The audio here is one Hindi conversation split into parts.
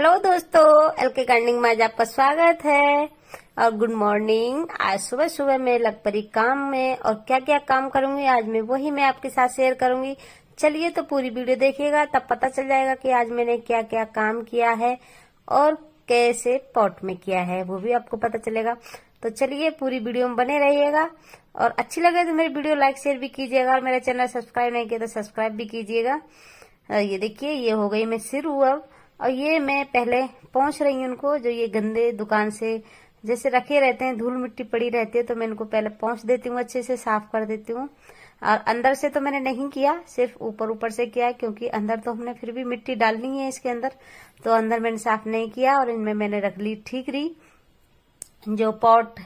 हेलो दोस्तों एलके गार्डनिंग में आज आपका स्वागत है और गुड मॉर्निंग आज सुबह सुबह मैं लगपरी काम में और क्या क्या काम करूंगी आज मैं वही मैं आपके साथ शेयर करूंगी चलिए तो पूरी वीडियो देखिएगा तब पता चल जाएगा कि आज मैंने क्या क्या काम किया है और कैसे पॉट में किया है वो भी आपको पता चलेगा तो चलिए पूरी वीडियो में बने रहिएगा और अच्छी लगे तो मेरी वीडियो लाइक शेयर भी कीजिएगा और मेरा चैनल सब्सक्राइब नहीं किया तो सब्सक्राइब भी कीजिएगा ये देखिए ये हो गई मैं शुरू अब और ये मैं पहले पहुंच रही हूँ उनको जो ये गंदे दुकान से जैसे रखे रहते हैं धूल मिट्टी पड़ी रहती है तो मैं इनको पहले पहुंच देती हूँ अच्छे से साफ कर देती हूँ और अंदर से तो मैंने नहीं किया सिर्फ ऊपर ऊपर से किया क्योंकि अंदर तो हमने फिर भी मिट्टी डालनी है इसके अंदर तो अंदर मैंने साफ नहीं किया और इनमें मैंने रख ली ठीक रही जो पॉट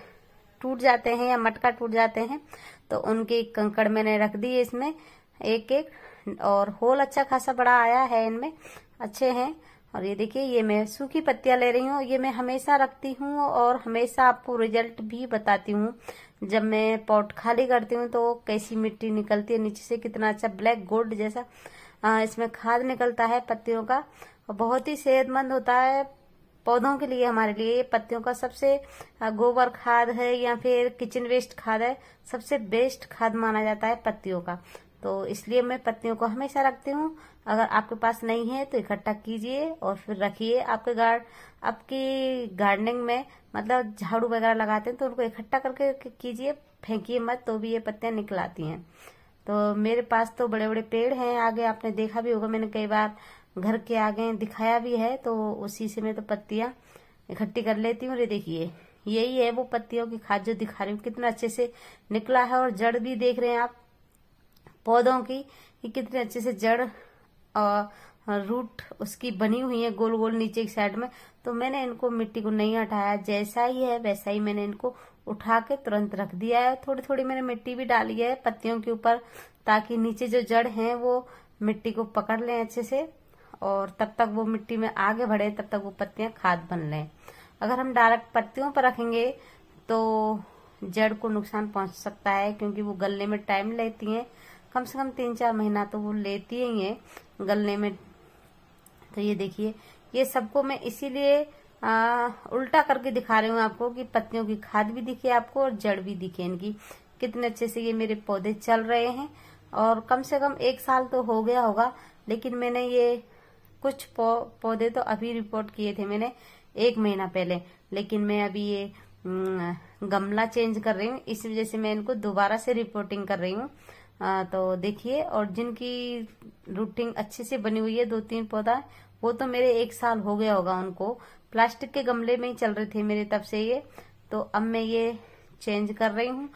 टूट जाते हैं या मटका टूट जाते हैं तो उनके कंकड़ मैंने रख दी इसमें एक एक और होल अच्छा खासा बड़ा आया है इनमें अच्छे हैं और ये देखिए ये मैं सूखी पत्तियां ले रही हूँ ये मैं हमेशा रखती हूँ और हमेशा आपको रिजल्ट भी बताती हूँ जब मैं पॉट खाली करती हूँ तो कैसी मिट्टी निकलती है नीचे से कितना अच्छा ब्लैक गोल्ड जैसा आ, इसमें खाद निकलता है पत्तियों का और बहुत ही सेहतमंद होता है पौधों के लिए हमारे लिए पत्तियों का सबसे गोबर खाद है या फिर किचन वेस्ट खाद है सबसे बेस्ट खाद माना जाता है पत्तियों का तो इसलिए मैं पत्तियों को हमेशा रखती हूँ अगर आपके पास नहीं है तो इकट्ठा कीजिए और फिर रखिए आपके गार्ड आपकी गार्डनिंग में मतलब झाड़ू वगैरह लगाते हैं तो उनको इकट्ठा करके कीजिए फेंकिए मत तो भी ये पत्तियां निकल आती हैं तो मेरे पास तो बड़े बड़े पेड़ हैं आगे आपने देखा भी होगा मैंने कई बार घर के आगे दिखाया भी है तो उसी से मैं तो पत्तियां इकट्ठी कर लेती हूँ रे देखिए यही है वो पत्तियों की खाद जो दिखा रही हूँ कितना अच्छे से निकला है और जड़ भी देख रहे हैं आप पौधों की कि कितने अच्छे से जड़ और रूट उसकी बनी हुई है गोल गोल नीचे की साइड में तो मैंने इनको मिट्टी को नहीं हटाया जैसा ही है वैसा ही मैंने इनको उठा के तुरंत रख दिया है थोड़ी थोड़ी मैंने मिट्टी भी डाली है पत्तियों के ऊपर ताकि नीचे जो जड़ है वो मिट्टी को पकड़ लें अच्छे से और तब तक वो मिट्टी में आगे बढ़े तब तक वो पत्तियां खाद बन लें अगर हम डायरेक्ट पत्तियों पर रखेंगे तो जड़ को नुकसान पहुंच सकता है क्योंकि वो गलने में टाइम लेती हैं कम से कम तीन चार महीना तो वो लेती ही है गलने में तो ये देखिए ये सबको मैं इसीलिए उल्टा करके दिखा रही हूँ आपको कि पत्तियों की खाद भी दिखे आपको और जड़ भी दिखे इनकी कितने अच्छे से ये मेरे पौधे चल रहे हैं और कम से कम एक साल तो हो गया होगा लेकिन मैंने ये कुछ पौधे तो अभी रिपोर्ट किए थे मैंने एक महीना पहले लेकिन मैं अभी ये गमला चेंज कर रही हूँ इस वजह से मैं इनको दोबारा से रिपोर्टिंग कर रही हूँ आ, तो देखिए और जिनकी रूटिंग अच्छे से बनी हुई है दो तीन पौधा वो तो मेरे एक साल हो गया होगा उनको प्लास्टिक के गमले में ही चल रहे थे मेरे तब से ये तो अब मैं ये चेंज कर रही हूँ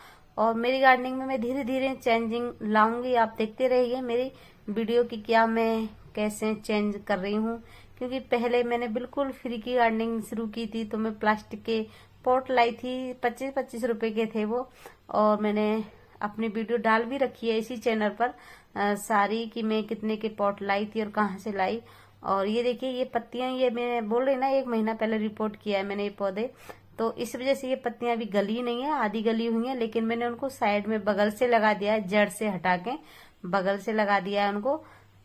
और मेरी गार्डनिंग में मैं धीरे धीरे चेंजिंग लाऊंगी आप देखते रहिए मेरी वीडियो की क्या मैं कैसे चेंज कर रही हूँ क्योंकि पहले मैंने बिल्कुल फ्री की गार्डनिंग शुरू की थी तो मैं प्लास्टिक के पॉट लाई थी पच्चीस पच्चीस रुपए के थे वो और मैंने अपनी वीडियो डाल भी रखी है इसी चैनल पर आ, सारी कि मैं कितने के पॉट लाई थी और कहाँ से लाई और ये देखिए ये पत्तियां ये मैं बोल रही ना एक महीना पहले रिपोर्ट किया है मैंने ये पौधे तो इस वजह से ये पत्तियां अभी गली नहीं है आधी गली हुई है लेकिन मैंने उनको साइड में बगल से लगा दिया है जड़ से हटा के बगल से लगा दिया है उनको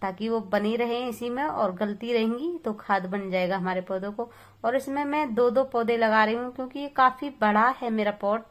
ताकि वो बनी रहे इसी में और गलती रहेंगी तो खाद बन जाएगा हमारे पौधों को और इसमें मैं दो दो पौधे लगा रही हूँ क्योंकि ये काफी बड़ा है मेरा पॉट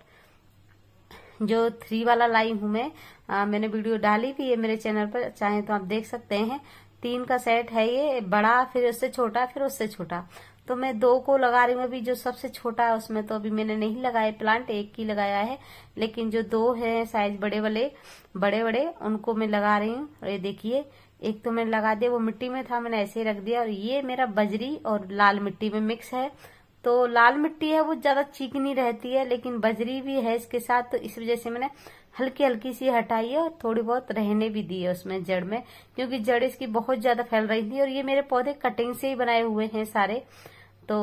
जो थ्री वाला लाई हूं मैं आ, मैंने वीडियो डाली भी है मेरे चैनल पर चाहे तो आप देख सकते हैं तीन का सेट है ये बड़ा फिर उससे छोटा फिर उससे छोटा तो मैं दो को लगा रही हूँ अभी जो सबसे छोटा है उसमें तो अभी मैंने नहीं लगाया प्लांट एक ही लगाया है लेकिन जो दो है साइज बड़े वाले बड़े बड़े उनको मैं लगा रही हूँ और ये देखिए एक तो मैंने लगा दिया वो मिट्टी में था मैंने ऐसे ही रख दिया और ये मेरा बजरी और लाल मिट्टी में मिक्स है तो लाल मिट्टी है वो ज्यादा चिकनी रहती है लेकिन बजरी भी है इसके साथ तो इस वजह से मैंने हल्की हल्की सी हटाई है और थोड़ी बहुत रहने भी दी है उसमें जड़ में क्योंकि जड़ इसकी बहुत ज्यादा फैल रही थी और ये मेरे पौधे कटिंग से ही बनाए हुए हैं सारे तो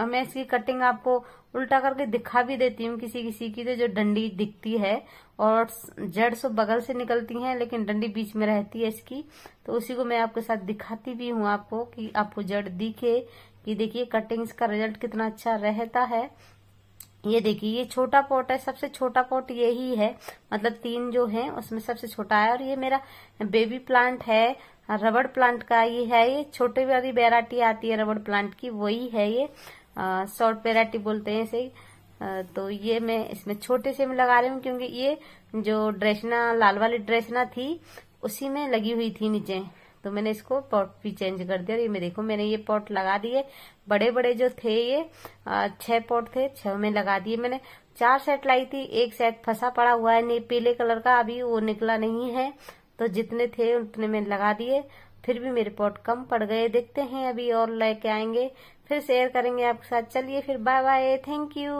अब मैं इसकी कटिंग आपको उल्टा करके दिखा भी देती हूँ किसी किसी की तो जो डंडी दिखती है और जड़ सो बगल से निकलती है लेकिन डंडी बीच में रहती है इसकी तो उसी को मैं आपके साथ दिखाती भी हूँ आपको कि आपको जड़ दिखे कि देखिए कटिंग्स का रिजल्ट कितना अच्छा रहता है ये देखिए ये छोटा पॉट है सबसे छोटा पॉट यही है मतलब तीन जो है उसमें सबसे छोटा है और ये मेरा बेबी प्लांट है रबड़ प्लांट का ये है ये छोटे वाली वेराइटी आती है रबड़ प्लांट की वही है ये शॉर्ट वेराइटी बोलते हैं इसे तो ये मैं इसमें छोटे से मैं लगा रही हूँ क्योंकि ये जो ड्रेसना लाल वाली ड्रेसना थी उसी में लगी हुई थी नीचे तो मैंने इसको पॉट भी चेंज कर दिया और ये मैं देखो मैंने ये पॉट लगा दिए बड़े बड़े जो थे ये छह पॉट थे छह में लगा दिए मैंने चार सेट लाई थी एक सेट फंसा पड़ा हुआ है पीले कलर का अभी वो निकला नहीं है तो जितने थे उतने में लगा दिए फिर भी मेरे पॉट कम पड़ गए देखते हैं अभी और लेके आएंगे फिर शेयर करेंगे आपके साथ चलिए फिर बाय बाय थैंक यू